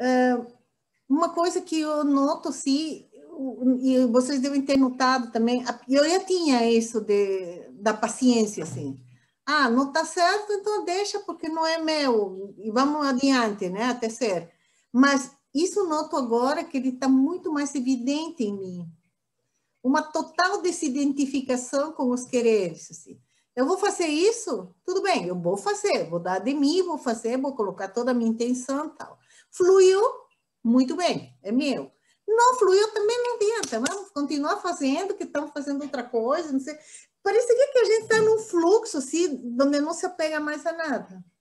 Ah, uma coisa que eu noto, sim, e vocês devem ter notado também, eu já tinha isso de, da paciência, assim. Ah, não está certo, então deixa, porque não é meu, e vamos adiante, né, até ser. Mas isso noto agora que ele está muito mais evidente em mim. Uma total desidentificação com os quereres, assim. Eu vou fazer isso? Tudo bem, eu vou fazer, vou dar de mim, vou fazer, vou colocar toda a minha intenção tal. Fluiu, muito bem, é meu. Não fluiu, também não adianta, vamos continuar fazendo, que estão fazendo outra coisa, não sei. Parece que a gente está num fluxo, assim, onde não se apega mais a nada.